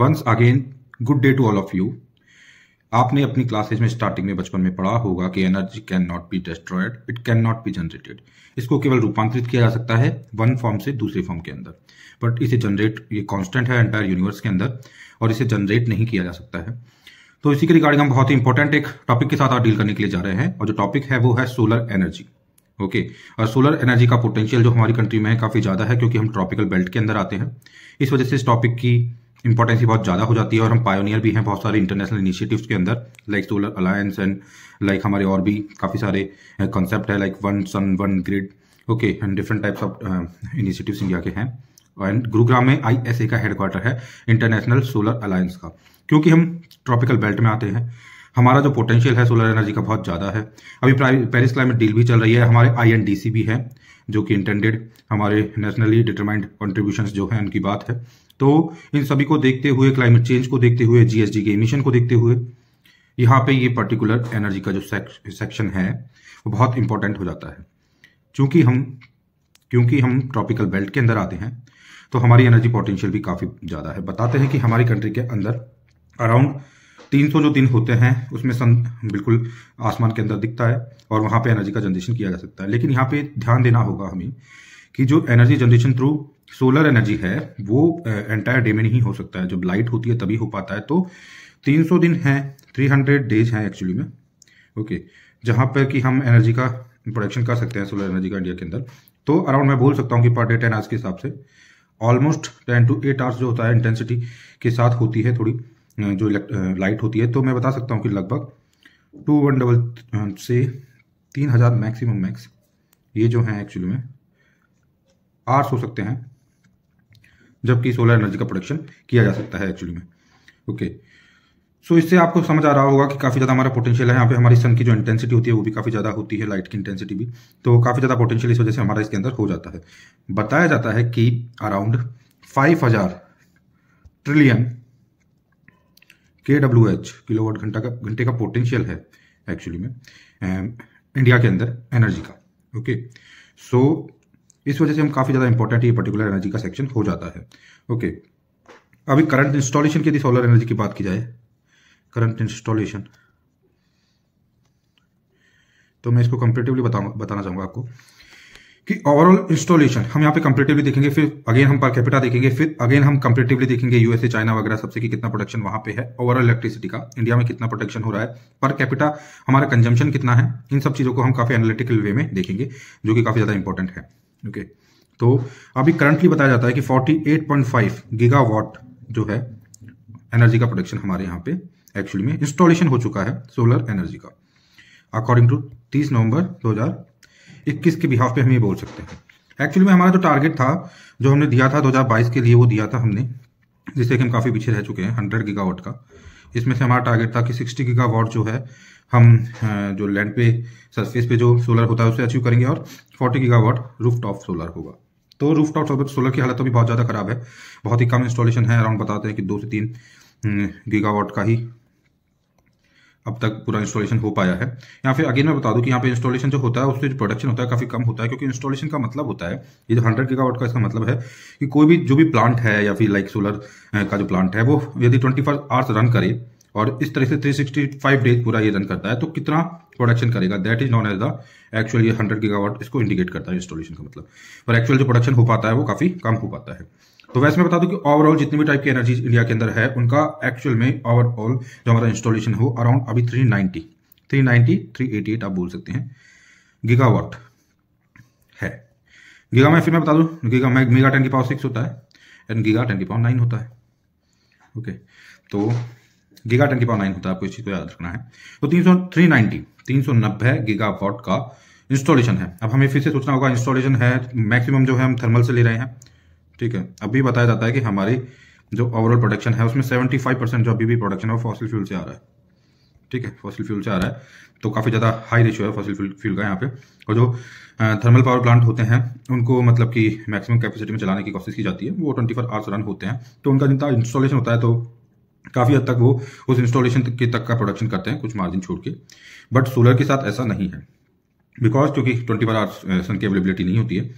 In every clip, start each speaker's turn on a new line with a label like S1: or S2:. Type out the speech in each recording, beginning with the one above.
S1: Once again good day to all of you आपने अपनी classes में स्टार्टिंग में बचपन में पढ़ा होगा कि energy cannot be destroyed it cannot be generated इसको केवल रूपांतरित किया जा सकता है वन फॉर्म से दूसरे फॉर्म के अंदर बट इसे जनरेट ये कॉन्स्टेंट है एंटायर यूनिवर्स के अंदर और इसे जनरेट नहीं किया जा सकता है तो इसी के रिगार्डिंग हम बहुत ही इंपॉर्टेंट एक टॉपिक के साथ आप डील करने के लिए जा रहे हैं और जो टॉपिक है वो है सोलर एनर्जी ओके okay. और सोलर एनर्जी का पोटेंशियल जो हमारी कंट्री में है काफ़ी ज़्यादा है क्योंकि हम ट्रॉपिकल बेल्ट के अंदर आते हैं इस वजह से इस टॉपिक की इंपॉर्टेंस ही बहुत ज़्यादा हो जाती है और हम पायोनियर भी हैं बहुत सारे इंटरनेशनल इनिशिएटिव्स के अंदर like solar alliance and like हमारे और भी काफ़ी सारे कंसेप्ट है like one sun one grid okay and different types of initiatives India के हैं एंड गुरुग्राम में ए का हेडक्वार्टर है इंटरनेशनल सोलर अलायंस का क्योंकि हम ट्रॉपिकल बेल्ट में आते हैं हमारा जो पोटेंशियल है सोलर एनर्जी का बहुत ज़्यादा है अभी पेरिस क्लाइमेट डील भी चल रही है हमारे आई भी है जो कि इंटेंडेड हमारे नेशनली डिटरमाइंड कॉन्ट्रीब्यूशन जो है उनकी बात है तो इन सभी को देखते हुए क्लाइमेट चेंज को देखते हुए जीएसडी के इमिशन को देखते हुए यहाँ पे ये पर्टिकुलर एनर्जी का जो सेक्शन है वो बहुत इंपॉर्टेंट हो जाता है चूंकि हम क्योंकि हम ट्रॉपिकल बेल्ट के अंदर आते हैं तो हमारी एनर्जी पोटेंशियल भी काफ़ी ज़्यादा है बताते हैं कि हमारी कंट्री के अंदर अराउंड 300 जो दिन होते हैं उसमें सन बिल्कुल आसमान के अंदर दिखता है और वहाँ पे एनर्जी का जनरेशन किया जा सकता है लेकिन यहाँ पे ध्यान देना होगा हमें कि जो energy generation through solar energy है वो एंटायर डे में नहीं हो सकता है जब लाइट होती है तभी हो पाता है तो 300 दिन है 300 डेज हैं एक्चुअली में ओके जहाँ पर कि हम एनर्जी का प्रोडक्शन कर सकते हैं सोलर एनर्जी का इंडिया के अंदर तो अराउंड मैं बोल सकता हूँ कि पर डे टेन आवर्स के हिसाब से almost ten to eight hours जो होता है इंटेंसिटी के साथ होती है थोड़ी जो लाइट होती है तो मैं बता सकता हूँ कि लगभग टू वन डबल से तीन हज़ार मैक्सिमम मैक्स ये जो हैं एक्चुअली में आर्स हो सकते हैं जबकि सोलर एनर्जी का प्रोडक्शन किया जा सकता है एक्चुअली में ओके सो इससे आपको समझ आ रहा होगा कि काफ़ी ज़्यादा हमारा पोटेंशियल है यहाँ पे हमारी सन की जो इंटेंसिटी होती है वो भी काफ़ी ज़्यादा होती है लाइट की इंटेंसिटी भी तो काफ़ी ज़्यादा पोटेंशियल इस वजह से हमारा इसके अंदर हो जाता है बताया जाता है कि अराउंड फाइव हज़ार trillion K W H kilowatt घंटा का घंटे का पोटेंशियल है एक्चुअली में इंडिया के अंदर एनर्जी का ओके सो इस वजह से हम काफ़ी ज़्यादा इंपॉर्टेंट ये पर्टिकुलर एनर्जी का सेक्शन हो जाता है ओके अभी करंट इंस्टॉलेशन की यदि सोलर एनर्जी की बात की जाए करंट इंस्टॉलेशन तो मैं इसको कंपेटिवली बता बताना चाहूंगा आपको कि ओवरऑल इंस्टॉलेशन हम यहाँ पे कंपेटिवली देखेंगे फिर अगेन हम पर कैपिटा देखेंगे फिर अगेन हम कंपेटिवली देखेंगे यूएसए चाइना वगैरह सबसे कि कितना प्रोडक्शन वहां पे है ओवरऑल इलेक्ट्रिसिटी का इंडिया में कितना प्रोडक्शन हो रहा है पर कैपिटा हमारा कंजम्पशन कितना है इन सब चीज़ों को हम काफ़ी एनालिटिकल वे में देखेंगे जो कि काफ़ी ज़्यादा इंपॉर्टेंट है ओके तो अभी करंटली बताया जाता है कि 48.5 गीगावाट जो है एनर्जी का प्रोडक्शन हमारे यहाँ पे एक्चुअली में इंस्टॉलेशन हो चुका है सोलर एनर्जी का अकॉर्डिंग टू 30 नवंबर 2021 के बिहाफ पे हम ये बोल सकते हैं एक्चुअली में हमारा जो तो टारगेट था जो हमने दिया था 2022 के लिए वो दिया था हमने जिससे कि हम काफ़ी पीछे रह चुके हैं हंड्रेड गीगावाट का इसमें से हमारा टारगेट था कि सिक्सटी गीगा वॉट जो है हम जो लैंड पे सरफेस पे जो सोलर होता है उसे अचीव करेंगे और forty giga watt roof top solar होगा तो रूफ टॉप सोलर की हालत तो भी बहुत ज़्यादा खराब है बहुत ही कम इंस्टॉलेशन है अराउंड बताते हैं कि दो से तीन गीगावाट का ही अब तक पूरा इंस्टॉलेशन हो पाया है या फिर अगेन मैं बता दूं कि यहाँ पे इंस्टॉलेशन जो होता है उससे जो प्रोडक्शन होता है काफ़ी कम होता है क्योंकि इंस्टॉलेशन का मतलब होता है ये जो हंड्रेड गीगावाट का इसका मतलब है कि कोई भी जो भी प्लांट है या फिर लाइक सोलर का जो प्लांट है वो यदि ट्वेंटी फोर आवर्स रन करे और इस तरह से थ्री सिक्सटी फाइव डेज पूरा ये रन करता है तो कितना प्रोडक्शन करेगा that is known as the actual ये हंड्रेड गीगावाट इसको इंडिकेट करता है इंस्टॉलेशन का मतलब पर एक्चुअल जो प्रोडक्शन हो पाता है वो काफ़ी कम हो पाता है तो वैसे मैं बता दूं कि ओवरऑल जितनी भी टाइप की एनर्जी इंडिया के अंदर है उनका एक्चुअल में ओवरऑल जो हमारा इंस्टॉलेशन हो अराउंड अभी 390 390 388 आप बोल सकते हैं गीगावाट है गीगा मैं फिर मैं बता दूं गीगा मैं मेगा टेन की पावर सिक्स होता है एंड गीगा टेन की पावर नाइन होता है ओके तो गीगा टेन की पावर नाइन होता है आपको इस चीज़ को याद रखना है तो तीन सौ थ्री नाइनटी तीन सौ नब्बे गीगा वॉट का इंस्टॉलेशन है अब हमें फिर से सोचना होगा इंस्टॉलेशन है मैक्सिमम जो है हम थर्मल से ले रहे हैं ठीक है अभी बताया जाता है कि हमारी जो ओवरऑल प्रोडक्शन है उसमें सेवेंटी फाइव परसेंट जो अभी भी प्रोडक्शन है वो फॉसिल फ्यूल से आ रहा है ठीक है फॉसिल फ्यूल से आ रहा है तो काफ़ी ज़्यादा हाई रेशियो है फॉसिल फ्यूल फ्यूल का यहाँ पे और जो थर्मल पावर प्लांट होते हैं उनको मतलब कि मैक्सिमम कैपेसिटी में चलाने की कोशिश की जाती है वो ट्वेंटी फोर आवर्स रन होते हैं तो उनका जितना इंस्टॉलेशन होता है तो काफ़ी हद तक वो उस इंस्टॉलेशन के तक का प्रोडक्शन करते हैं कुछ मार्जिन छोड़ के बट सोलर के साथ ऐसा नहीं है बिकॉज क्योंकि ट्वेंटी फोर आवर्स सन की अवेलेबिलिटी नहीं होती है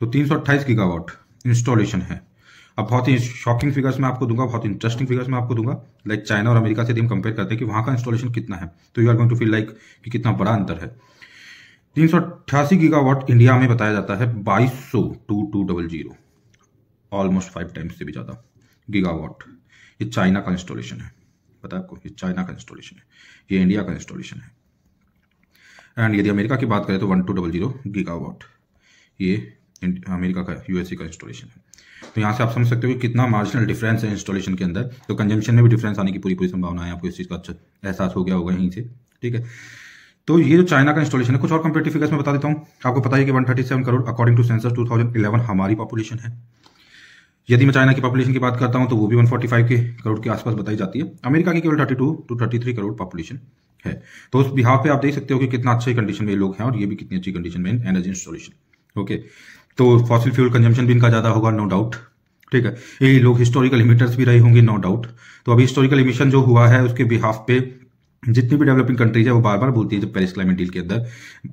S1: तो तीन सौ अट्ठाईस गीगावाट इंस्टॉलेशन है अब बहुत ही शॉकिंग फिगर्स मैं आपको दूंगा बहुत इंटरेस्टिंग फिगर्स मैं आपको दूंगा लाइक चाइना और अमेरिका से हम कंपेयर करते हैं कि वहाँ का इंस्टॉलेशन कितना है तो you are going to feel like कि कितना बड़ा अंतर है तीन सौ अट्ठासी गीगावाट इंडिया में बताया जाता है बाईस सौ two two double zero almost five times से भी ज़्यादा गीगावाट ये चाइना का इंस्टॉलेशन है पता आपको ये चाइना का इंस्टॉलेशन है ये इंडिया का इंस्टॉलेशन है एंड यदि अमेरिका की बात करें तो one two double zero gigawatt ये अमेरिका का यूएसए का इंस्टॉलेशन है तो यहाँ से आप समझ सकते हो कि कितना मार्जिनल डिफरेंस है इंस्टॉलेशन के अंदर तो कंजम्पशन में भी डिफरेंस आने की पूरी पूरी संभावना है आपको इस चीज़ का अच्छा एहसास हो गया होगा यहीं से ठीक है तो ये जो चाइना का इंस्टॉलेशन है कुछ और कंपेटिव फिगर्स में बता देता हूँ आपको पता है कि 137 करोड़ अकॉर्डिंग टू सेंसस 2011 हमारी पॉपुलेशन है यदि मैं चाइना की पॉपुलेशन की बात करता हूँ तो वो भी 145 के करोड़ के आसपास बताई जाती है अमेरिका की केवल 32 टू 33 करोड़ पॉपुलेशन है तो उस बिहार पे आप देख सकते हो कि कितना अच्छी कंडीशन में लोग हैं और ये भी कितनी अच्छी कंडीशन में एनर्जी इंस्टॉलेशन ओके तो फॉसिल फ्यूल कंजम्पशन भी इनका ज़्यादा होगा नो डाउट ठीक है ये लोग हिस्टोरिकल इमिटर्स भी रहे होंगे नो डाउट तो अभी हिस्टोरिकल इमिशन जो हुआ है उसके बिहाफ पे जितनी भी डेवलपिंग कंट्रीज है वो बार बार बोलती है जब पेरिस क्लाइमेट डील के अंदर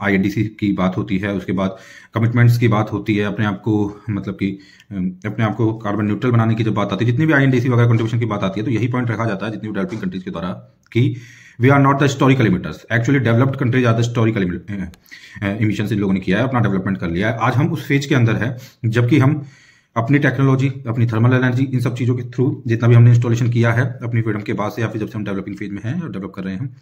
S1: आईएनडीसी की बात होती है उसके बाद कमिटमेंट्स की बात होती है अपने आप को मतलब कि अपने आप को कार्बन न्यूट्रल बनाने की जब बात आती है जितनी भी आईएनडीसी वगैरह कंट्रीब्यूशन की बात आती है तो यही पॉइंट रखा जाता है जितनी भी डेवलपिंग कंट्रीज के द्वारा कि we are not the historical emitters actually developed countries are the historical emission इन लोगों ने किया है अपना डेवलपमेंट कर लिया है आज हम उस फेज के अंदर है जबकि हम अपनी टेक्नोलॉजी अपनी थर्मल एनर्जी इन सब चीज़ों के थ्रू जितना भी हमने इंस्टॉलेशन किया है अपनी फ्रीडम के बाद से या फिर जब से हम डेवलपिंग फेज में हैं और डेवलप कर रहे हैं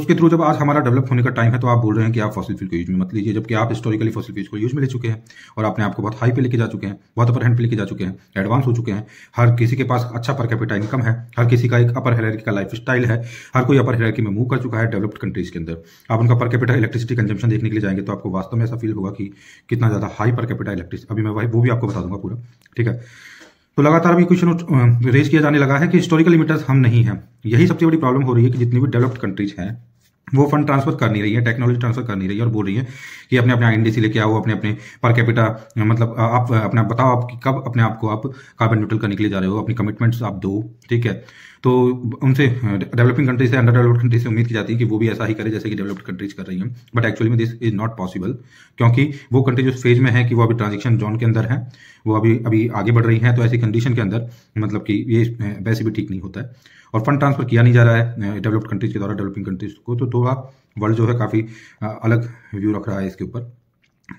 S1: उसके थ्रू जब आज हमारा डेवलप होने का टाइम है तो आप बोल रहे हैं कि आप फॉसिल फ्यूल को यूज में मत लीजिए जबकि आप हिस्टोरिकली फॉसिल फ्यूल को यूज में ले चुके हैं और आपने आपको बहुत हाई पे लेके जा चुके हैं बहुत अपर हैंड पे लेके जा चुके हैं एडवांस हो चुके हैं हर किसी के पास अच्छा पर कैपिटा इनकम है हर किसी का एक अपर हेलर का लाइफ स्टाइल है हर कोई अपर हेलर में मूव कर चुका है डेवलप्ड कंट्रीज के अंदर आप उनका पर कैपिटा इलेक्ट्रिसिटी कंजम्पशन देखने के लिए जाएंगे तो आपको वास्तव में ऐसा फील होगा कि कितना ज़्यादा हाई पर कैपिटा इलेक्ट्रिसिटी अभी मैं वो भी आपको बता दूंगा पूरा ठीक है तो लगातार भी क्वेश्चन रेज किया जाने लगा है कि हिस्टोरिकल लिमिटर्स हम नहीं है यही सबसे बड़ी प्रॉब्लम हो रही है कि जितनी भी डेवलप्ड कंट्रीज हैं वो फंड ट्रांसफर कर नहीं रही है टेक्नोलॉजी ट्रांसफर कर नहीं रही है और बोल रही है कि अपने अपने आईएनडीसी लेके आओ अपने अपने पर कैपिटा मतलब आप अपना बताओ आप कि कब अपने आप को आप कार्बन न्यूट्रल करने के लिए जा रहे हो अपनी कमिटमेंट्स आप दो ठीक है तो उनसे डेवलपिंग कंट्री से अंडर डेवलप्ड कंट्री से उम्मीद की जाती है कि वो भी ऐसा ही करे जैसे कि डेवलप्ड कंट्रीज कर रही हैं बट एक्चुअली में दिस इज नॉट पॉसिबल क्योंकि वो कंट्री जो फेज में है कि वो अभी ट्रांजेक्शन जोन के अंदर है वो अभी अभी आगे बढ़ रही है तो ऐसी कंडीशन के अंदर मतलब कि ये वैसे भी ठीक नहीं होता है और फंड ट्रांसफर किया नहीं जा रहा है डेवलप्ड कंट्रीज के द्वारा डेवलपिंग कंट्रीज को तो थोड़ा तो वर्ल्ड जो है काफ़ी अलग व्यू रख रहा है इसके ऊपर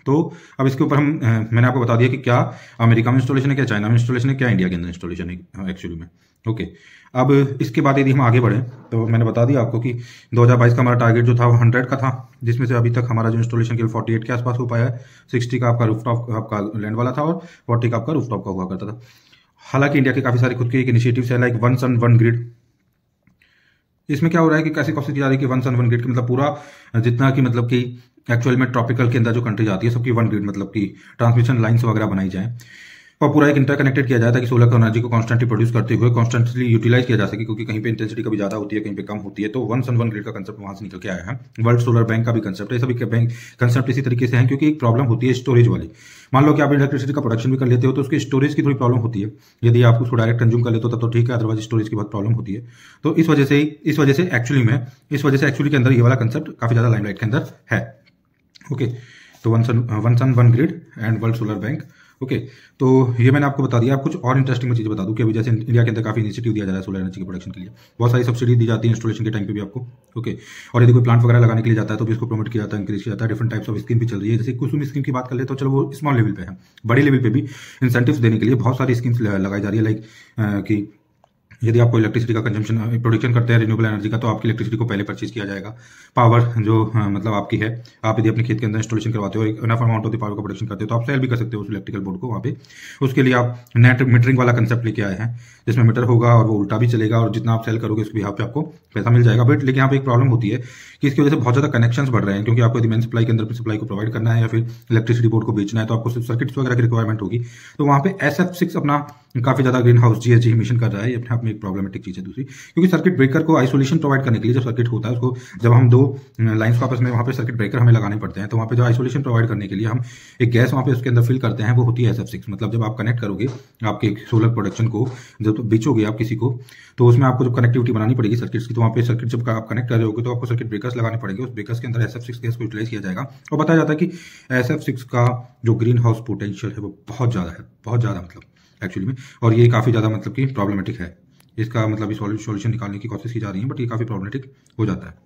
S1: तो अब इसके ऊपर हम मैंने आपको बता दिया कि क्या अमेरिका में इंस्टॉलेशन है क्या चाइना में इंस्टॉलेशन है क्या इंडिया के अंदर इंस्टॉलेशन है एक्चुअली में ओके अब इसके बाद यदि हम आगे बढ़े तो मैंने बता दिया आपको कि 2022 का हमारा टारगेट जो था वो 100 का था जिसमें से अभी तक हमारा जो इंस्टॉलेशन केवल 48 के आसपास हो पाया है 60 का आपका रूफटॉप आपका लैंड वाला था और 40 का आपका रूफटॉप का हुआ करता था हालांकि इंडिया के काफ़ी सारे खुद के एक इनिशिएटिव है like one sun one grid इसमें क्या हो रहा है कि कैसे कोशिश की जा रही है कि वन सन वन ग्रिड की मतलब पूरा जितना कि मतलब कि एक्चुअल में ट्रॉपिकल के अंदर जो कंट्रीज आती है सबकी वन ग्रिड मतलब कि ट्रांसमिशन लाइन्स वगैरह बनाई जाए और पूरा एक इंटरकनेक्टेड किया जाए ताकि सोलर का एनर्जी को कॉन्स्टेंटली प्रोड्यूस करते हुए कॉन्स्टेंटली यूटिलाइज किया जा सके क्योंकि कहीं पे इंटेंसिटी कभी ज्यादा होती है कहीं पे कम होती है तो वन सन वन ग्रेड का कंसेप्ट वहां से निकल के आया है वर्ल्ड सोलर बैंक का भी कंसेप्ट है सभी बैंक कंसेप्ट इसी तरीके से है क्योंकि एक प्रॉब्लम होती है स्टोरेज वाली मान लो कि आप इलेक्ट्रिसिटी का प्रोडक्शन भी कर लेते हो तो उसकी स्टोरेज की थोड़ी प्रॉब्लम होती है यदि आप उसको डायरेक्ट कंज्यूम कर लेते हो तब तो ठीक है अदरवाइज स्टोरेज की बहुत प्रॉब्लम होती है तो इस वजह से इस वजह से एक्चुअली में इस वजह से एक्चुअली के अंदर ये वाला कंसेप्ट काफी ज्यादा लाइमलाइट के अंदर है ओके तो one sun one sun one grid and world solar bank okay तो ये मैंने आपको बता दिया आप कुछ और इंटरेस्टिंग चीज़ें बता दूँ कि अभी जैसे इंडिया के अंदर काफ़ी इनिशिएटिव दिया जा रहा है सोलर एनर्जी के प्रोडक्शन के लिए बहुत सारी सब्सिडी दी जाती है इंस्टॉलेशन के टाइम पे भी आपको ओके और यदि कोई प्लांट वगैरह लगाने के लिए जाता है तो भी इसको प्रमोट किया जाता है इंक्रीज किया जाता है डिफरेंट टाइप्स ऑफ स्कीम भी चल रही है जैसे कुसुम स्कीम की बात कर ले तो चलो वो स्मॉल लेवल पर है बड़े लेवल पर भी इंसेंटिव देने के लिए बहुत सारी स्कीम्स लगाई जा रही है लाइक की यदि आपको इलेक्ट्रिसिटी का कंजम्पशन प्रोडक्शन करते हैं रिन्यूबल एनर्जी का तो आपकी इलेक्ट्रिसिटी को पहले परचेज किया जाएगा पावर जो मतलब आपकी है आप यदि अपने खेत के अंदर इंस्टॉलेशन करवाते हो इनफ अमाउंट ऑफ पावर का प्रोडक्शन करते हो तो आप सेल भी कर सकते हो उस इलेक्ट्रिकल बोर्ड को वहाँ पे उसके लिए आप नेट मीटरिंग वाला कंसेप्ट लेके आए हैं जिसमें मीटर होगा और वो उल्टा भी चलेगा और जितना आप सेल करोगे उसके भी आप आपको पैसा मिल जाएगा बट लेकिन यहाँ पे एक प्रॉब्लम होती है कि इसकी वजह से बहुत ज़्यादा कनेक्शन बढ़ रहे हैं क्योंकि आपको यदि मेन सप्लाई के अंदर सप्लाई को प्रोवाइड करना है या फिर इलेक्ट्रिसिटी बोर्ड को बेचना है तो आपको सर्किट्स वगैरह की रिक्वायरमेंट होगी तो वहाँ पे एस एफ सिक्स अपना काफी ज्यादा green house G G mission कर रहा है अपने आप में एक प्रॉब्लमेटिक चीज है दूसरी क्योंकि सर्किट ब्रेकर को आइसोलेशन प्रोवाइड करने के लिए जब सर्किट होता है उसको जब हम दो लाइन्स को आपस में वहाँ पे सर्किट ब्रेकर हमें लगाने पड़ते हैं तो वहाँ पे जो आइसोलेशन प्रोवाइड करने के लिए हम एक गैस वहाँ पे उसके अंदर फिल करते हैं वो होती है एस एफ सिक्स मतलब जब आप कनेक्ट करोगे आपके सोलर प्रोडक्शन को जब जब तो बेचोगे आप किसी को तो उसमें आपको जब कनेक्टिविटी बनानी पड़ेगी सर्किट्स की तो वहाँ पे सर्किट जब आप कनेक्ट कर रहे होगे तो आपको सर्किट ब्रेकर्स लगाने पड़ेंगे उस ब्रेकर्स के अंदर एस एफ सिक्स गैस को यूटिलाइज किया जाएगा और बताया जाता है कि एस एफ सिक्स का जो ग्रीन हाउस पोटेंशियल है वो बहुत ज़्यादा है बहुत ज़्यादा मतलब एक्चुअली में और ये काफ़ी ज़्यादा मतलब कि प्रॉब्लमेटिक है इसका मतलब ये सॉल्यूशन निकालने की कोशिश की जा रही है बट ये काफ़ी प्रॉब्लमेटिक हो जाता है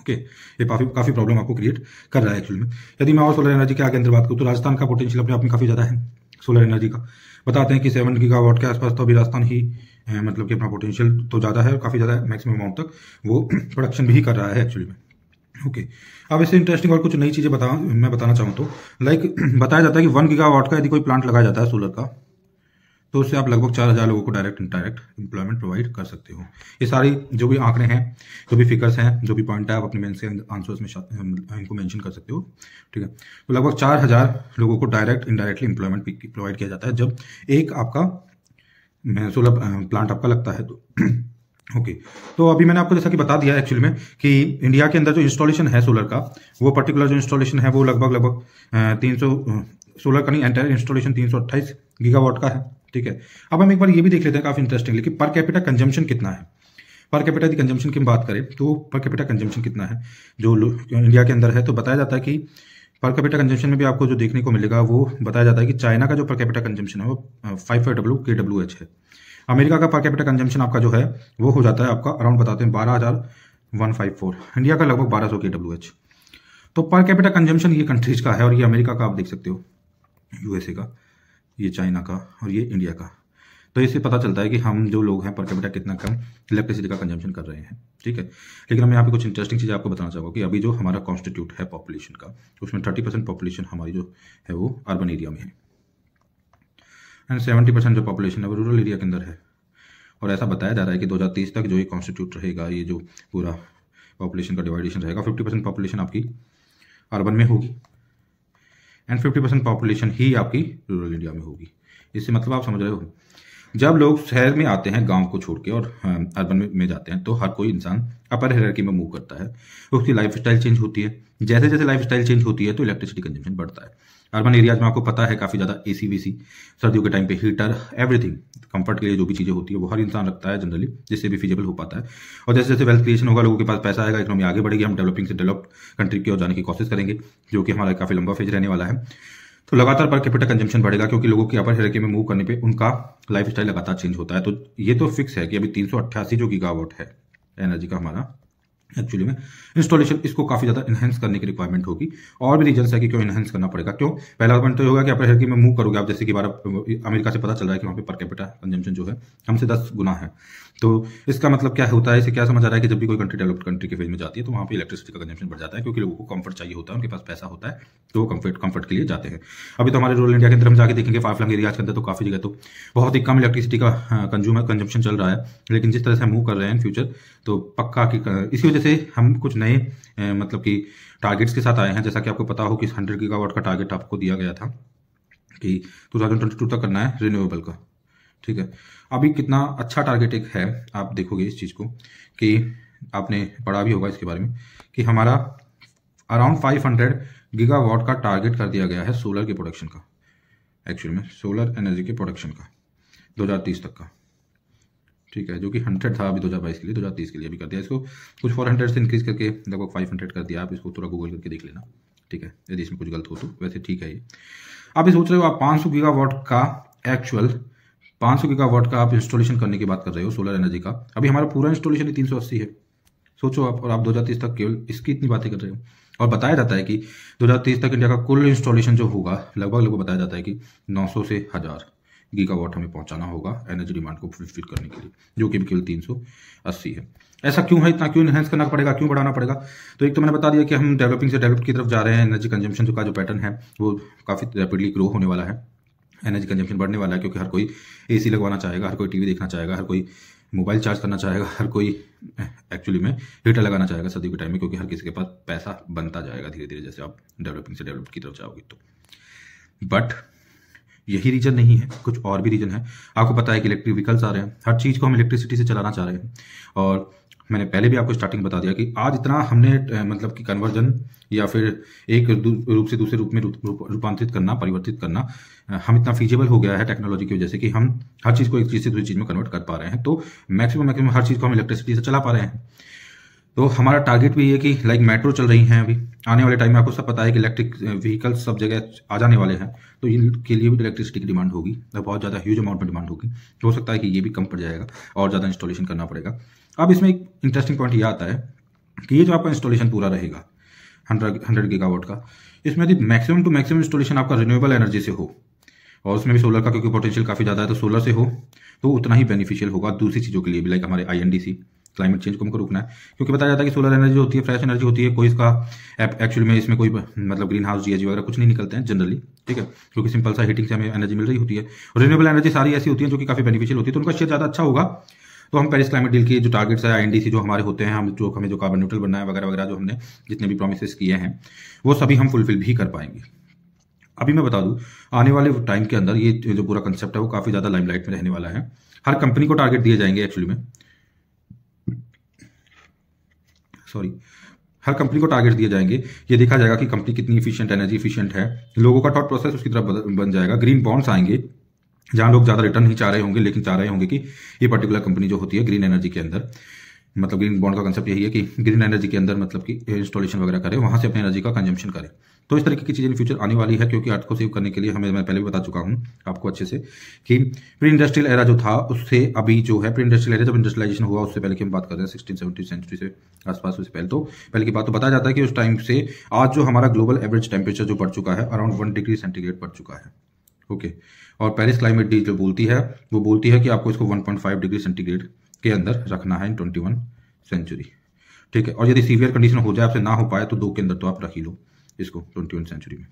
S1: ओके okay. ये काफी काफी प्रॉब्लम आपको क्रिएट कर रहा है एक्चुअली में यदि मैं और सोलर एनर्जी के आगे अंदर बात करूँ तो राजस्थान का पोटेंशियल अपने आप में काफी ज्यादा है सोलर एनर्जी का बताते हैं कि सेवन गीगा वॉट के आसपास तो अभी राजस्थान ही मतलब कि अपना पोटेंशियल तो ज़्यादा है काफ़ी ज़्यादा मैक्सिमम अमाउंट तक वो प्रोडक्शन भी कर रहा है एक्चुअली में ओके अब इससे इंटरेस्टिंग और कुछ नई चीज़ें बता मैं बताना चाहूँ तो लाइक बताया जाता है कि वन गीगा का यदि कोई प्लांट लगाया जाता है सोलर का तो उससे आप लगभग चार हज़ार लोगों को डायरेक्ट इनडायरेक्ट इंप्लॉयमेंट प्रोवाइड कर सकते हो ये सारी जो भी आंकड़े हैं जो भी फिगर्स हैं जो भी पॉइंट है आप अपने मेन से आंसर्स में इनको मेंशन कर सकते हो ठीक है तो लगभग चार हज़ार लोगों को डायरेक्ट इनडायरेक्टली इंप्लॉयमेंट प्रोवाइड किया जाता है जब एक आपका सोलर प्लांट आपका लगता है तो ओके okay. तो अभी मैंने आपको जैसा कि बता दिया एक्चुअली में कि इंडिया के अंदर जो इंस्टॉलेशन है सोलर का वो पर्टिकुलर जो इंस्टॉलेशन है वो लगभग लगभग तीन सौ सोलर का नहीं एंटायर इंस्टॉलेशन तीन सौ अट्ठाईस गीगावाट का है ठीक है अब हम एक बार ये भी देख लेते हैं काफी इंटरेस्टिंग कि पर कैपिटा कंजम्पशन कितना है पर कैपिटा की कंजम्पशन की बात करें तो पर कैपिटा कंजम्पशन कितना है जो इंडिया के अंदर है तो बताया जाता है कि पर कैपिटा कंजम्पशन में भी आपको जो देखने को मिलेगा वो बताया जाता है कि चाइना का जो पर कैपिटा कंजम्पशन है वो five five W K W H है अमेरिका का पर कैपिटा कंजम्पशन आपका जो है वो हो जाता है आपका अराउंड बताते हैं बारह हज़ार वन फाइव फोर इंडिया का लगभग बारह सौ के डब्ल्यू एच तो पर कैपिटा कंजम्पशन ये कंट्रीज का है और ये अमेरिका का आप देख सकते हो यूएसए का ये चाइना का और ये इंडिया का तो इससे पता चलता है कि हम जो लोग हैं पर कैपिटा कितना कम इलेक्ट्रिसिटी का कंजम्पशन कर रहे हैं ठीक है लेकिन मैं यहाँ पे कुछ इंटरेस्टिंग चीज आपको बताना चाहूँगा कि अभी जो हमारा कॉन्स्टिट्यूट है पॉपुलेशन का उसमें थर्टी परसेंट पॉपुलेशन हमारी जो है वो अर्बन एरिया में है एंड सेवेंटी परसेंट जो पॉपुलेशन है वो रूरल एरिया के अंदर है और ऐसा बताया जा रहा है कि तीस तक जो ये कॉन्स्टिट्यूट रहेगा ये जो पूरा पॉपुलेशन का डिवाइडेशन रहेगा फिफ्टी परसेंट पॉपुलेशन आपकी अर्बन में होगी एंड फिफ्टी परसेंट पॉपुलेशन ही आपकी रूरल इंडिया में होगी इससे मतलब आप समझ रहे हो जब लोग शहर में आते हैं गांव को छोड़ के और अर्बन में जाते हैं तो हर कोई इंसान अपर हेरकी में मूव करता है उसकी लाइफ स्टाइल चेंज होती है जैसे जैसे लाइफ स्टाइल चेंज होती है तो इलेक्ट्रिसिटी कंजम्पशन बढ़ता है अर्बन एरियाज में आपको पता है काफ़ी ज़्यादा ए सी सर्दियों के टाइम पे हीटर एवरीथिंग कंफर्ट के लिए जो भी चीज़ें होती है वो हर इंसान रखता है जनरली जिससे भी फिजिबल हो पाता है और जैसे जैसे वेल्थ क्रिएशन होगा लोगों के पास पैसा आएगा इकोनॉमी आगे बढ़ेगी हम डेवलपिंग से डेवलप कंट्री की ओर जाने की कोशिश करेंगे जो कि हमारा काफ़ी लंबा फेज रहने वाला है तो लगातार पर कैपिटल कंजम्पशन बढ़ेगा क्योंकि लोगों की अपर हेरके में मूव करने पे उनका लाइफ स्टाइल लगातार चेंज होता है तो ये तो फिक्स है कि अभी तीन जो गीगावाट है एनर्जी का हमारा एक्चुअली में इंस्टॉलेशन इसको काफ़ी ज़्यादा इन्हेंस करने की रिक्वायरमेंट होगी और भी रीजन है कि क्यों इन्हेंस करना पड़ेगा क्यों पहला पॉइंट तो होगा कि अपने हर में मूव करोगे आप जैसे कि बार अमेरिका से पता चल रहा है कि वहाँ पे पर कैपिटा कंजम्पन जो है हमसे दस गुना है तो इसका मतलब क्या होता है इसे क्या समझ आ रहा है कि जब भी कोई कंट्री डेवलप्ड कंट्री के फेज में जाती है तो वहाँ पर इलेक्ट्रिसिटी का कंजम्पन बढ़ जाता है क्योंकि लोगों को कंफर्ट चाहिए होता है उनके पास पैसा होता है तो वो कंफर्ट कंफर्ट के लिए जाते हैं अभी तो हमारे रूरल इंडिया के अंदर हम जाके देखेंगे फाइव लंग एरियाज के अंदर तो काफ़ी जगह तो बहुत ही कम इलेक्ट्रिसिटी का कंज्यूमर हाँ, कंजम्पन चल रहा है लेकिन जिस तरह से मूव कर रहे हैं फ्यूचर तो पक्का की इसी वजह से हम कुछ नए मतलब कि टारगेट्स के साथ आए हैं जैसा कि आपको पता हो कि हंड्रेड गीगावाट का टारगेट आपको दिया गया था कि टू थाउजेंड ट्वेंटी टू तक करना है रिन्यूएबल का ठीक है अभी कितना अच्छा टारगेट एक है आप देखोगे इस चीज़ को कि आपने पढ़ा भी होगा इसके बारे में कि हमारा अराउंड फाइव हंड्रेड गीगा का टारगेट कर दिया गया है सोलर के प्रोडक्शन का एक्चुअल में सोलर एनर्जी के प्रोडक्शन का 2030 तक का ठीक है जो कि हंड्रेड था अभी दो हज़ार बाईस के लिए दो हज़ार तीस के लिए अभी कर दिया इसको कुछ फोर हंड्रेड से इंक्रीज़ करके लगभग फाइव हंड्रेड कर दिया आप इसको थोड़ा गूगल करके देख लेना ठीक है यदि इसमें कुछ गलत हो तो वैसे ठीक है ये आप ये सोच रहे हो आप पाँच सौ वॉट का एक्चुअल पाँच गीगा का आप इंस्टॉलेशन करने की बात कर रहे हो सोलर एनर्जी का अभी हमारा पूरा इंस्टॉलेशन ही तीन है सोचो आप और आप दो तक केवल इसकी इतनी बातें कर रहे हो और बताया जाता है कि 2030 तक इंडिया का कुल इंस्टॉलेशन जो होगा लगभग लगभग बताया जाता है कि 900 से हज़ार गीगावाट हमें पहुंचाना होगा एनर्जी डिमांड को फुलफिल करने के लिए जो कि केवल तीन सौ अस्सी है ऐसा क्यों है इतना क्यों इनहेंस करना पड़ेगा क्यों बढ़ाना पड़ेगा तो एक तो मैंने बता दिया कि हम डेवलपिंग से डेवलप की तरफ जा रहे हैं एनर्जी कंजम्पशन का जो पैटर्न है वो काफ़ी रैपिडली ग्रो होने वाला है एनर्जी कंजम्पशन बढ़ने वाला है क्योंकि हर कोई ए लगवाना चाहेगा हर कोई टीवी देखना चाहेगा हर कोई मोबाइल चार्ज करना चाहेगा हर कोई एक्चुअली eh, में हीटर लगाना चाहेगा सदी के टाइम में क्योंकि हर किसी के पास पैसा बनता जाएगा धीरे धीरे जैसे आप डेवलपिंग से डेवलप की तरफ जाओगे तो बट यही रीजन नहीं है कुछ और भी रीजन है आपको पता है कि इलेक्ट्रिक व्हीकल्स आ रहे हैं हर चीज़ को हम इलेक्ट्रिसिटी से चलाना चाह रहे हैं और मैंने पहले भी आपको स्टार्टिंग बता दिया कि आज इतना हमने मतलब कि कन्वर्जन या फिर एक रूप से दूसरे रूप में रूपांतरित करना परिवर्तित करना हम इतना फीजेबल हो गया है टेक्नोलॉजी की वजह से कि हम हर चीज़ को एक चीज़ से दूसरी चीज़ में कन्वर्ट कर पा रहे हैं तो मैक्सिमम मैक्सिमम हर चीज़ को हम इलेक्ट्रिसिटी से चला पा रहे हैं तो हमारा टारगेट भी ये कि लाइक मेट्रो चल रही हैं अभी आने वाले टाइम में आपको सब पता है कि इलेक्ट्रिक व्हीकल्स सब जगह आ जाने वाले हैं तो इनके लिए भी इलेक्ट्रिसिटी तो की डिमांड होगी तो बहुत ज़्यादा ह्यूज अमाउंट में डिमांड होगी हो सकता है कि ये भी कम पड़ जाएगा और ज़्यादा इंस्टॉलेशन करना पड़ेगा अब इसमें एक इंटरेस्टिंग पॉइंट ये आता है कि ये जो आपका इंस्टॉलेशन पूरा रहेगा हंड्रेड हंड्रेड गीगावाट का इसमें यदि मैक्सिमम टू मैक्सिमम इंस्टॉलेशन आपका रिन्यूएबल एनर्जी से हो और उसमें भी सोलर का क्योंकि पोटेंशियल काफ़ी ज़्यादा है तो सोलर से हो तो उतना ही बेनिफिशियल होगा दूसरी चीज़ों के लिए भी लाइक हमारे आई क्लाइमेट चेंज को हमको रोकना है क्योंकि बताया जाता है कि सोलर एनर्जी होती है फ्रेश एनर्जी होती है कोई इसका एक्चुअली में इसमें कोई मतलब ग्रीन हाउस जी वगैरह कुछ नहीं निकलते हैं जनरली ठीक है क्योंकि सिंपल सा हीटिंग से हमें एनर्जी मिल रही होती है रिन्यूएबल एनर्जी सारी ऐसी होती है जो कि काफी बेनिफिशियल होती है तो उनका शेयर ज़्यादा अच्छा होगा तो हम पेरिस क्लाइमेट डील के जो टारगेट्स है एनडीसी जो हमारे होते हैं हम जो हमें जो कार्बन न्यूट्रल बनना है वगैरह वगैरह जो हमने जितने भी प्रोमिस किए हैं वो सभी हम फुलफिल भी कर पाएंगे अभी मैं बता दूं आने वाले टाइम के अंदर ये जो पूरा कंसेप्ट है वो काफ़ी ज़्यादा लाइमलाइट में रहने वाला है हर कंपनी को टारगेट दिए जाएंगे एक्चुअली में सॉरी हर कंपनी को टारगेट दिए जाएंगे ये देखा जाएगा कि कंपनी कितनी इफिशियंट एनर्जी इफिशियंट है लोगों का थॉट प्रोसेस उसकी तरफ बन जाएगा ग्रीन बॉन्ड्स आएंगे जहां लोग ज्यादा रिटर्न नहीं चाह रहे होंगे लेकिन चाह रहे होंगे कि ये पर्टिकुलर कंपनी जो होती है ग्रीन एनर्जी के अंदर मतलब ग्रीन बॉन्ड का कंसेप्ट यही है कि ग्रीन एनर्जी के अंदर मतलब कि इंस्टॉलेशन वगैरह करें वहां से अपनी एनर्जी का कंजम्पशन करें तो इस तरीके की चीज़ें फ्यूचर आने वाली है क्योंकि अर्थ को सेव करने के लिए हमें मैं पहले भी बता चुका हूं आपको अच्छे से कि प्री इंडस्ट्रियल एरा जो था उससे अभी जो है प्री इंडस्ट्रियल एरा जब इंडस्ट्रियलाइजेशन हुआ उससे पहले की हम बात कर रहे हैं सिक्सटीन सेवेंटी सेंचुरी से आसपास उससे पहले तो पहले की बात तो बताया जाता है कि उस टाइम से आज जो हमारा ग्लोबल एवरेज टेम्परेचर जो बढ़ चुका है अराउंड वन डिग्री सेंटीग्रेड बढ़ चुका है ओके और पेरिस क्लाइमेट डी जो बोलती है वो बोलती है कि आपको इसको वन डिग्री सेंटीग्रेड के अंदर रखना है इन ट्वेंटी सेंचुरी ठीक है और यदि सीवियर कंडीशन हो जाए आपसे ना हो पाए तो दो के अंदर तो आप रख ही लो इसको ट्वेंटी सेंचुरी में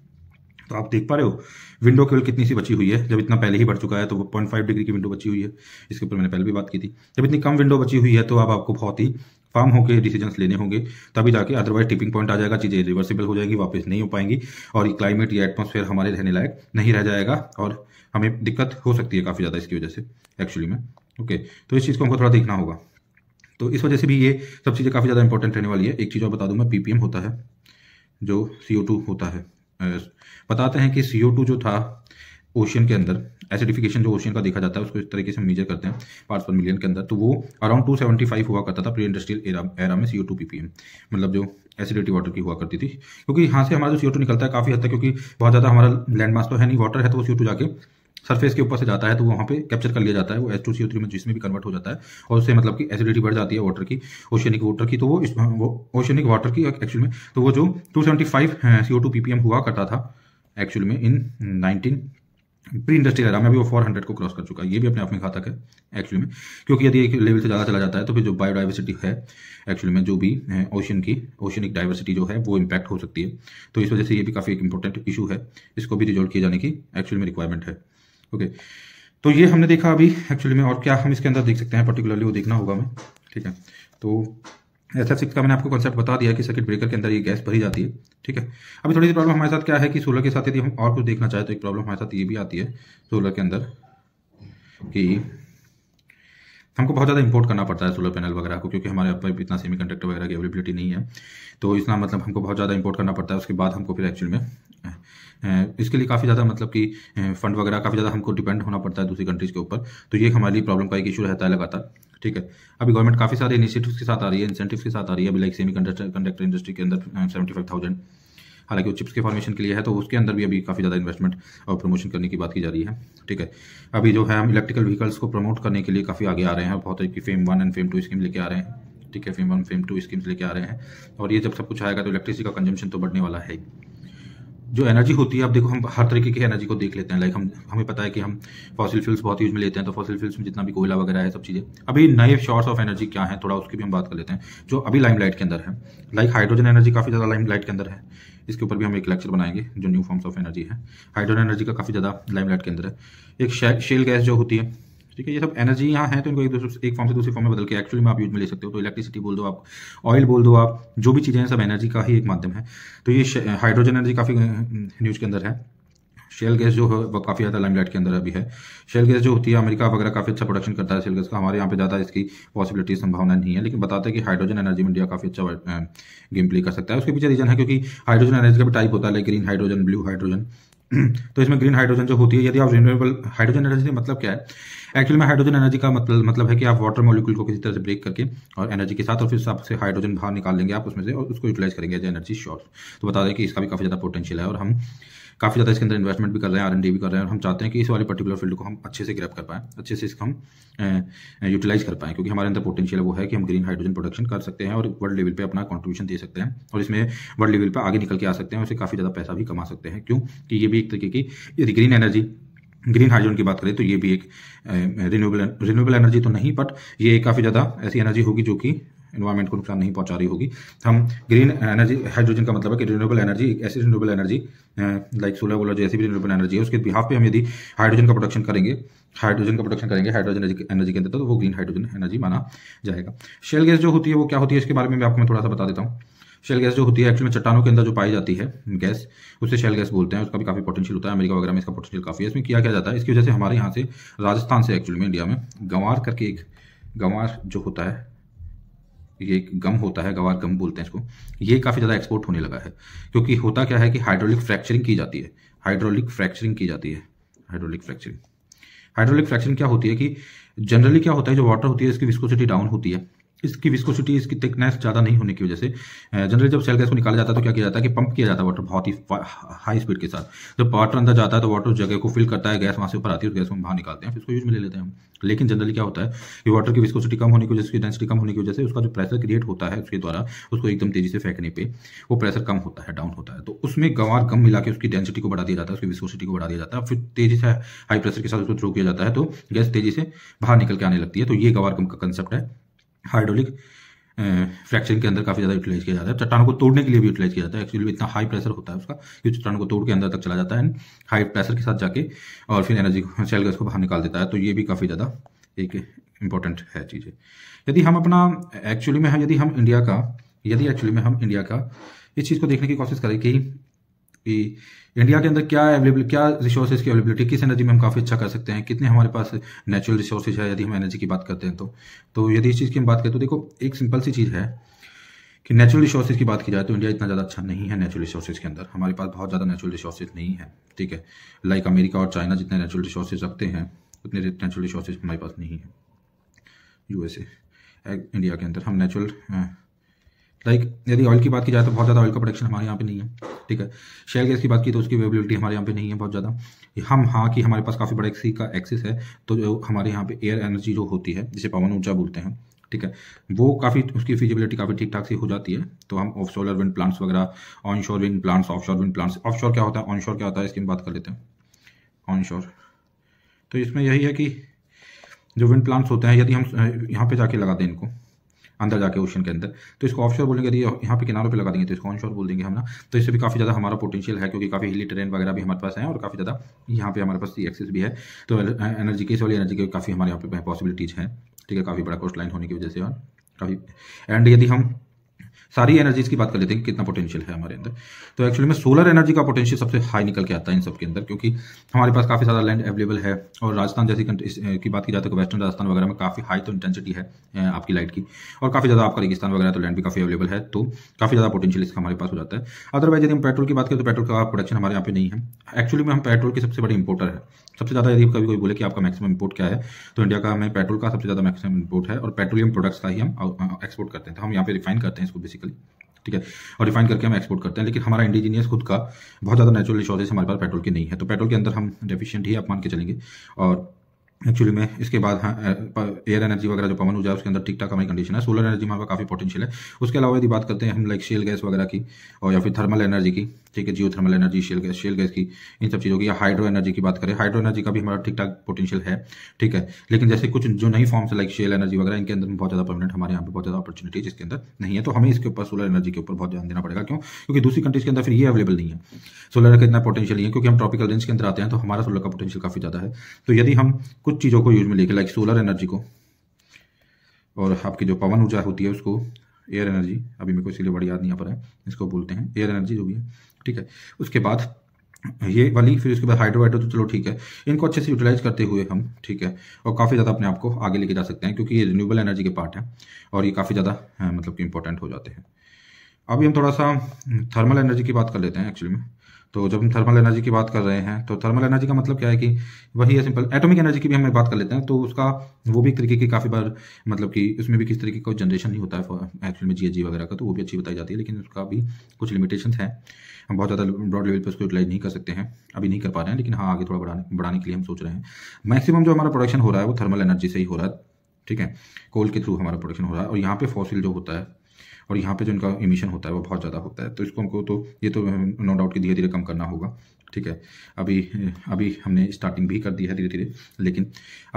S1: तो आप देख पा रहे हो विंडो केवल कितनी सी बची हुई है जब इतना पहले ही बढ़ चुका है तो पॉइंट फाइव डिग्री की विंडो बची हुई है इसके ऊपर मैंने पहले भी बात की थी जब इतनी कम विंडो बची हुई है तो आप आपको बहुत ही फार्म होकर डिसीजन लेने होंगे तभी जाके अदरवाइज टिपिंग पॉइंट आ जाएगा चीज़ें रिवर्सिबल हो जाएगी वापस नहीं हो पाएंगी और क्लाइमेट या एटमोसफेयर हमारे रहने लायक नहीं रह जाएगा और हमें दिक्कत हो सकती है काफ़ी ज़्यादा इसकी वजह से एक्चुअली में ओके तो इस चीज़ को हमको थोड़ा देखना होगा तो इस वजह से भी ये सब चीज़ें काफ़ी ज़्यादा इंपॉर्टेंट रहने वाली है एक चीज़ और बता दूँ मैं पीपीएम होता है जो सी होता है बताते हैं कि सी जो था ओशियन के अंदर एसिडिफिकेशन जो ओशियन का देखा जाता है उसको इस तरीके से मेजर करते हैं पार्ट पर मिलियन के अंदर तो वो अराउंड 275 हुआ करता था प्री इंडस्ट्रियल एरा एरा में सी ओ मतलब जो एसिडिटी वाटर की हुआ करती थी क्योंकि यहाँ से हमारा जो सी निकलता है काफ़ी हद तक क्योंकि बहुत ज़्यादा हमारा लैंड मास तो है नहीं वाटर है तो वो सी जाके सरफेस के ऊपर से जाता है तो वहाँ पे कैप्चर कर लिया जाता है वो H two C O three में जिसमें भी कन्वर्ट हो जाता है और उससे मतलब कि एसिडिटी बढ़ जाती है वाटर की ओशनिक वाटर की तो वो इस वो ओशनिक वाटर की एक्चुअल में तो वो जो two seventy five C O two P P M हुआ करता था एक्चुअल में in nineteen pre industrial era में अभी वो फोर हंड्रेड को क्रॉस कर चुका है ये भी अपने आप में घातक है एक्चुअली में क्योंकि यदि एक लेवल से ज़्यादा चला जाता है तो फिर जो बायोडाइवर्सिटी है एक्चुअली में जो भी ओशन हाँ, की ओशनिक डाइवर्सिटी जो है वो इम्पैक्ट हो सकती है तो इस वजह से ये भी काफ़ी एक इंपॉर्टेंट इशू है इसको भी रिजॉल्व किए जाने की एक्चुअल में रिक्वायरमेंट है ओके तो ये हमने देखा अभी एक्चुअली में और क्या हम इसके अंदर देख सकते हैं पर्टिकुलरली वो देखना होगा हमें ठीक है तो एस सिक्स का मैंने आपको कॉन्सेप्ट बता दिया कि सर्किट ब्रेकर के अंदर ये गैस भरी जाती है ठीक है अभी थोड़ी सी प्रॉब्लम हमारे साथ क्या है कि सोलर के साथ यदि हम और कुछ देखना चाहें तो एक प्रॉब्लम हमारे साथ ये भी आती है सोलर के अंदर कि हमको बहुत ज़्यादा इंपोर्ट करना पड़ता है सोलर पैनल वगैरह को क्योंकि हमारे यहाँ पर इतना सेमी कंडक्टर वगैरह की अवेलेबिलिटी नहीं है तो इतना मतलब हमको बहुत ज़्यादा इंपोर्ट करना पड़ता है उसके बाद हमको फिर एक्चुअल में सकते हैं इसके लिए काफ़ी ज़्यादा मतलब कि फंड वगैरह काफ़ी ज़्यादा हमको डिपेंड होना पड़ता है दूसरी कंट्रीज़ के ऊपर तो ये हमारे लिए प्रॉब्लम का एक इशू रहता है लगातार ठीक है अभी गवर्नमेंट काफ़ी सारे इनिशिएटिव्स के साथ आ रही है इंसेंटिव के साथ आ रही है अभी लाइक सेमी कंडक्टर इंडस्ट्री के अंदर सेवेंटी फाइव थाउजेंड हालांकि वो चिप्स के फॉर्मेशन के लिए है तो उसके अंदर भी अभी काफ़ी ज़्यादा इन्वेस्टमेंट और प्रमोशन करने की बात की जा रही है ठीक है अभी जो है हम इलेक्ट्रिकल व्हीकल्स को प्रमोट करने के लिए काफ़ी आगे आ रहे हैं बहुत एक FAME one and FAME two scheme लेके आ रहे हैं ठीक है FAME one FAME two schemes लेके आ रहे हैं और ये जब सब कुछ आएगा तो इलेक्ट्रिसिटी का कंजम्पशन तो बढ़ने वाला है जो एनर्जी होती है आप देखो हम हर तरीके की एनर्जी को देख लेते हैं लाइक हम हमें पता है कि हम फॉसिल फ्यूल्स बहुत यूज में लेते हैं तो फॉसिल फ्यूल्स में जितना भी कोयला वगैरह है सब चीज़ें अभी नए शॉर्ट्स ऑफ एनर्जी क्या है थोड़ा उसकी भी हम बात कर लेते हैं जो अभी लाइमलाइट के अंदर है लाइक हाइड्रोजन एनर्जी काफ़ी ज़्यादा लाइम लाइट के अंदर है इसके ऊपर भी हम एक लेक्चर बनाएंगे जो न्यू फॉर्म्स ऑफ एनर्जी है हाइड्रोजन एनर्जी का काफ़ी ज़्यादा लाइट के अंदर है एक शेल गैस जो होती है ठीक है ये सब एनर्जी यहाँ है तो इनको एक दूसरे एक फॉर्म से दूसरे फॉर्म में बदल के एक्चुअली में आप यूज में ले सकते हो तो इलेक्ट्रिसिटी बोल दो आप ऑयल बोल दो आप जो भी चीज़ें हैं सब एनर्जी का ही एक माध्यम है तो ये हाइड्रोजन एनर्जी काफ़ी न्यूज के अंदर है शेल गैस जो है वो काफ़ी ज़्यादा लाइमलाइट के अंदर अभी है शेल गैस जो होती है अमेरिका वगैरह काफ़ी अच्छा प्रोडक्शन करता है शेल गैस का हमारे यहाँ पे ज़्यादा इसकी पॉसिबिलिटी संभावना नहीं है लेकिन बताते हैं कि हाइड्रोजन एनर्जी में इंडिया काफ़ी अच्छा गेम प्ले कर सकता है उसके पीछे रीजन है क्योंकि हाइड्रोजन एनर्जी का भी टाइप होता है ग्रीन हाइड्रोजन ब्लू हाइड्रोजन तो इसमें ग्रीन हाइड्रोजन जो होती है यदि आप रिन्यूएबल हाइड्रोजन एनर्जी मतलब क्या है एक्चुअली में हाइड्रोजन एनर्जी का मतलब मतलब है कि आप वाटर मॉलिक्यूल को किसी तरह से ब्रेक करके और एनर्जी के साथ और फिर आपसे हाइड्रोजन बाहर निकाल लेंगे आप उसमें से और उसको यूटिलाइज करेंगे एज एनर्जी श्योर तो बता दें कि इसका भी काफ़ी ज़्यादा पोटेंशियल है और हम काफ़ी ज़्यादा इसके अंदर इन्वेस्टमेंट भी कर रहे हैं आर भी कर रहे हैं और हम चाहते हैं कि इस वाले पर्टिकुलर फील्ड को हम अच्छे से ग्रैप कर पाए अच्छे से इसका हम यूटिलाइज कर पाए क्योंकि हमारे अंदर पोटेंशियल वो है कि हम ग्रीन हाइड्रोजन प्रोडक्शन कर सकते हैं और वर्ल्ड लेवल पर अपना कॉन्ट्रीब्यूशन दे सकते हैं और इसमें वर्ल्ड लेवल पर आगे निकल के आ सकते हैं और इसे काफ़ी ज़्यादा पैसा भी कमा सकते हैं क्योंकि ये भी एक तरीके की ग्रीन एनर्जी ग्रीन हाइड्रोजन की बात करें तो ये भी एक रिन्यूएबल रिन्यूएबल एनर्जी तो नहीं बट ये काफ़ी ज़्यादा ऐसी एनर्जी होगी जो कि इन्वायरमेंट को नुकसान नहीं पहुंचा रही होगी हम ग्रीन एनर्जी हाइड्रोजन का मतलब है कि रिन्यूएबल एनर्जी एक ऐसी रिन्यूएबल एनर्जी लाइक सोलर वोलर जैसी भी रिन्यूएबल एनर्जी है उसके बिहाफ पे हम यदि हाइड्रोजन का प्रोडक्शन करेंगे हाइड्रोजन का प्रोडक्शन करेंगे हाइड्रोजन एनर्जी के अंदर तो वो ग्रीन हाइड्रोजन एनर्जी माना जाएगा शेल गैस जो होती है वो क्या होती है इसके बारे में मैं आपको मैं थोड़ा सा बता देता हूँ शेल गैस जो होती है एक्चुअली में चट्टानों के अंदर जो पाई जाती है गैस उसे शेल गैस बोलते हैं उसका भी काफ़ी पोटेंशियल होता है अमेरिका वगैरह में इसका पोटेंशियल काफ़ी है इसमें किया क्या जाता है इसकी वजह से हमारे यहाँ से राजस्थान से एक्चुअली में इंडिया में गंवार करके एक गंवार जो होता है ये एक गम होता है गवार गम बोलते हैं इसको ये काफ़ी ज़्यादा एक्सपोर्ट होने लगा है क्योंकि होता क्या है कि हाइड्रोलिक फ्रैक्चरिंग की जाती है हाइड्रोलिक फ्रैक्चरिंग की जाती है हाइड्रोलिक फ्रैक्चरिंग हाइड्रोलिक फ्रैक्चरिंग क्या होती है कि जनरली क्या होता है जो वाटर होती है इसकी विस्कोसिटी डाउन होती है इसकी विस्कोसिटी इसकी थिकनेस ज़्यादा नहीं होने की वजह से जनरली जब सेल गैस को निकाला जाता है तो क्या किया जाता है कि पंप किया जाता है वाटर बहुत ही हाई स्पीड के साथ जब वाटर अंदर जाता है तो वाटर जगह को फिल करता है गैस वहां से ऊपर आती है और गैस को बाहर निकालते हैं फिर उसको यूज में ले लेते हैं लेकिन जनरली क्या होता है कि वाटर की विस्कोसिटी कम होने की वजह से डेंसिटी कम होने की वजह से उसका जो प्रेशर क्रिएट होता है उसके द्वारा उसको एकदम तेजी से फेंकने पर वो प्रेशर कम होता है डाउन होता है तो उसमें गवार कम मिला के उसकी डेंसिटी को बढ़ा दिया जाता है उसकी विस्कोसिटी को बढ़ा दिया जाता है फिर तेजी से हाई प्रेशर के साथ उसको थ्रो किया जाता है तो गैस तेजी से बाहर निकल के आने लगती है तो ये गवार कम का कंसेप्ट है हाइड्रोलिक फ्रैक्चर के अंदर काफ़ी ज़्यादा यूटिलाइज किया जाता है चट्टानों को तोड़ने के लिए भी यूटिलाइज किया जाता है एक्चुअली इतना हाई प्रेशर होता है उसका कि चट्टान को तोड़ के अंदर तक चला जाता है एंड हाई प्रेशर के साथ जाके और फिर एनर्जी सेल गैस को बाहर निकाल देता है तो ये भी काफ़ी ज़्यादा एक इंपॉर्टेंट है चीज़ है यदि हम अपना एक्चुअली में यदि हम इंडिया का यदि एक्चुअली में हम इंडिया का इस चीज़ को देखने की कोशिश करें कि कि इंडिया के अंदर क्या अवेलेबल क्या रिसोर्सेज की अवेलेबिलिटी किस एनर्जी में हम काफ़ी अच्छा कर सकते हैं कितने हमारे पास नेचुरल रिसोर्सेज है यदि हम एनर्जी की बात करते हैं तो तो यदि इस चीज़ की हम बात करें तो देखो एक सिंपल सी चीज़ है कि नेचुरल रिसोर्सेज की बात की जाए तो इंडिया इतना ज़्यादा अच्छा नहीं है नेचुरल रिसोर्सेज के अंदर हमारे पास बहुत ज़्यादा नेचुरल रिसोर्सेज नहीं है ठीक है लाइक अमेरिका और चाइना जितने नेचुरल रिसोर्सेज रखते हैं उतने नेचुरल रिसोर्सेज हमारे पास नहीं है यूएसए इंडिया के अंदर हम नेचुरल लाइक यदि ऑयल की बात की जाए तो बहुत ज़्यादा ऑयल का प्रोडक्शन हमारे यहाँ पे नहीं है ठीक है शेल गैस की बात की तो उसकी अवेलेबिलिटी हमारे यहाँ पे नहीं है बहुत ज़्यादा हम हाँ कि हमारे पास काफ़ी बड़ा एक्सी का एक्सेस है तो जो हमारे यहाँ पे एयर एनर्जी जो होती है जिसे पवन ऊर्जा बोलते हैं ठीक है वो काफ़ी उसकी फिजिबिलिटी काफ़ी ठीक ठाक सी हो जाती है तो हम ऑफ सोलर विंड प्लांट्स वगैरह onshore wind plants offshore wind plants offshore क्या होता है ऑन शोर क्या होता है इसकी बात कर लेते हैं ऑन शोर तो इसमें यही है कि जो विंड प्लांट्स होते हैं यदि हम यहाँ पे जाके लगाते हैं इनको अंदर जाके ओशन के अंदर तो इसको ऑफ बोलेंगे यदि यहाँ पे किनारों पे लगा देंगे तो इसको ऑन बोल देंगे हम ना तो इससे भी काफ़ी ज़्यादा हमारा पोटेंशियल है क्योंकि काफ़ी हिली ट्रेन वगैरह भी हमारे पास है और काफ़ी ज़्यादा यहाँ पे हमारे पास सी एक्सेस भी है तो एनर्जी केस वाली एनर्जी के काफ़ी हमारे यहाँ पे पॉसिबिलिटीज़ हैं ठीक है काफ़ी बड़ा कोस्ट लाइन होने की वजह से और काफ़ी एंड यदि हम सारी एनर्जीज की बात कर लेते हैं कितना पोटेंशियल है हमारे अंदर तो एक्चुअली में सोलर एनर्जी का पोटेंशियल सबसे हाई निकल के आता है इन सबके अंदर क्योंकि हमारे पास काफ़ी ज्यादा लैंड अवेलेबल है और राजस्थान जैसी की बात की जाए तो वेस्टर्न राजस्थान वगैरह में काफ़ी हाई तो इंटेंसिटी है आपकी लाइट की और काफ़ी ज़्यादा आपका रेगिस्तान वगैरह तो लैंड भी काफ़ी अवेलेबल है तो काफ़ी ज़्यादा पोटेंशियल इसका हमारे पास हो जाता है अदरवाइज यदि हम पेट्रोल की बात करें तो पेट्रोल का प्रोडक्शन हमारे यहाँ पे नहीं है एक्चुअली में हम पेट्रोल के सबसे बड़े इंपोर्टर है सबसे ज़्यादा यदि कभी कोई बोले कि आपका मैक्सिमम इंपोर्ट क्या है तो इंडिया का हमें पेट्रोल का सबसे ज़्यादा मैक्सिमम इंपोर्ट है और पेट्रोलियम प्रोडक्ट्स का ही हम एक्सपोर्ट करते हैं तो हम यहाँ पे रिफाइन करते हैं इसको बेसिकली बेसिकली ठीक है और रिफाइन करके हम एक्सपोर्ट करते हैं लेकिन हमारा इंडिजीनियस खुद का बहुत ज़्यादा नेचुरल रिसोर्सेज हमारे पास पेट्रोल के नहीं है तो पेट्रोल के अंदर हम डेफिशिएंट ही आप मान के चलेंगे और एक्चुअली में इसके बाद हाँ एयर एनर्जी वगैरह जो पवन ऊर्जा उसके अंदर ठीक ठाक हमारी कंडीशन है सोलर एनर्जी में काफ़ी पोटेंशियल है उसके अलावा यदि बात करते हैं हम लाइक शेल गैस वगैरह की और या फिर थर्मल एनर्जी की ठीक है geothermal energy shale gas shale gas की इन सब चीज़ों की या हाइड्रो एनर्जी की बात करें हाइड्रो एनर्जी का भी हमारा ठीक ठाक पोटेंशियल है ठीक है लेकिन जैसे कुछ जो नई फॉर्म्स लाइक शेल एनर्जी वगैरह इनके अंदर बहुत ज़्यादा परमानेंट हमारे यहाँ पर बहुत ज़्यादा अपॉर्चुनिटी जिसके अंदर नहीं है तो हमें इसके ऊपर सोलर एनर्जी के ऊपर बहुत ध्यान देना पड़ेगा क्यों क्योंकि दूसरी कंट्रीज के अंदर फिर ये अवेलेबल नहीं है सोलर का इतना पोटेंशियल नहीं है क्योंकि हम ट्रॉपिकल रेंज के अंदर आते हैं तो हमारा सोलर का पोटेंशियल काफ़ी ज़्यादा है तो यदि हम कुछ चीज़ों को यूज में लेके लाइक सोलर एनर्जी को और आपकी जो पवन ऊर्जा होती है उसको एयर एनर्जी अभी मेरे को इसीलिए बड़ी याद नहीं आ पा रहा है इसको बोलते हैं एयर एनर्जी जो भी है ठीक है उसके बाद ये वाली फिर उसके बाद हाइड्रो वाइड्रो तो चलो ठीक है इनको अच्छे से यूटिलाइज करते हुए हम ठीक है और काफ़ी ज़्यादा अपने आप को आगे लेके जा सकते हैं क्योंकि ये रिन्यूबल एनर्जी के पार्ट हैं और ये काफ़ी ज़्यादा हाँ, मतलब कि इंपॉर्टेंट हो जाते हैं अभी हम थोड़ा सा थर्मल एनर्जी की बात कर लेते हैं एक्चुअली में तो जब हम थर्मल एनर्जी की बात कर रहे हैं तो थर्मल एनर्जी का मतलब क्या है कि वही है सिंपल एटॉमिक एनर्जी की भी हमें बात कर लेते हैं तो उसका वो भी एक तरीके की काफ़ी बार मतलब कि उसमें भी किस तरीके का जनरेशन नहीं होता है एक्चुअल में जी वगैरह का तो वो भी अच्छी बताई जाती है लेकिन उसका भी कुछ लिमिटेशन है हम बहुत ज़्यादा ब्रॉड लेवल पर उसको यूटिलाइज नहीं कर सकते हैं अभी नहीं कर पा रहे हैं लेकिन हाँ आगे थोड़ा बढ़ाने बढ़ाने के लिए हम सोच रहे हैं मैक्सिमम जो हमारा प्रोडक्शन हो रहा है वो थर्मल एनर्जी से ही हो रहा है ठीक है कोल के थ्रू हमारा प्रोडक्शन हो रहा है और यहाँ पे फॉसिल जो होता है और यहाँ पे जो इनका इमिशन होता है वो बहुत ज़्यादा होता है तो इसको हमको तो ये तो नो हम्म, डाउट कि धीरे धीरे कम करना होगा ठीक है अभी अभी हमने स्टार्टिंग भी कर दी है धीरे धीरे लेकिन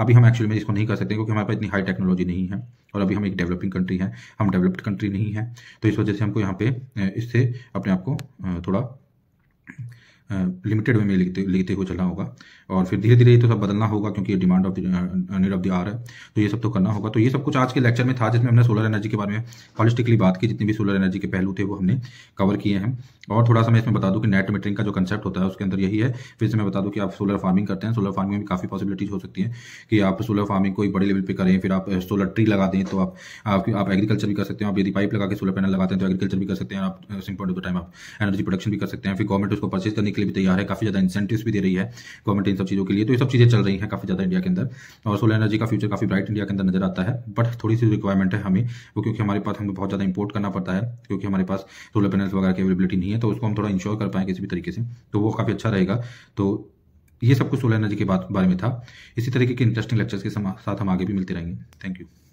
S1: अभी हम एक्चुअली में इसको नहीं कर सकते क्योंकि हमारे पास इतनी हाई टेक्नोलॉजी नहीं है और अभी हम एक डेवलपिंग कंट्री हैं हम डेवलप्ड कंट्री नहीं है तो इस वजह से हमको यहाँ पे इससे अपने आप को थोड़ा लिमिटेड वे में लेते लेते हुए चलना होगा और फिर धीरे धीरे ये तो सब बदलना होगा क्योंकि ये demand of need of the hour है तो ये सब तो करना होगा तो ये सब कुछ आज के लेक्चर में था जिसमें हमने सोलर एनर्जी के बारे में पॉलिस्टिकली बात की जितनी भी सोलर एनर्जी के पहलू थे वो हमने कवर किए हैं और थोड़ा सा मैं इसमें बता दूँ कि नेट मीटरिंग का जो कंसेप्ट होता है उसके अंदर यही है फिर से मैं बता दूँ कि आप सोलर फार्मिंग करते हैं सोलर फार्मिंग में काफ़ी पॉसिबिलिटीज हो सकती है कि आप सोलर फार्मिंग कोई बड़े लेवल पर करें फिर आप सोलर uh, ट्री लगा दें तो आप आप, एग्रीकल्चर भी कर सकते हैं आप यदि पाइप लगा के सोलर पैनल लगाते हैं तो एग्रीकल्चर भी कर सकते हैं आप सिंपल uh, टाइम आप एनर्जी प्रोडक्शन भी कर सकते हैं फिर गवर्नमेंट उसको परचेज करने के लिए भी तैयार है काफ़ी ज़्यादा इंसेंटिव भी दे रही है गवर्नमेंट इन सब चीज़ों के लिए तो ये सब चीज़ें चल रही हैं काफ़ी ज़्यादा इंडिया के अंदर और सोलर एनर्जी का फ्यूचर काफ़ी ब्राइट इंडिया के अंदर नजर आता है बट थोड़ी सी रिक्वायरमेंट है हमें वो क्योंकि हमारे पास हमें बहुत ज़्यादा इंपोर्ट करना पड़ता है क्योंकि हमारे पास सोलर पैनल्स वगैरह की अवेलेबिलिटी नहीं है तो उसको हम थोड़ा इंश्योर कर पाएँ किसी भी तरीके से तो वो काफ़ी अच्छा रहेगा तो ये सब कुछ सोलर एनर्जी के बारे में था इसी तरीके के इंटरेस्टिंग लेक्चर्स के साथ हम आगे भी मिलते रहेंगे थैंक यू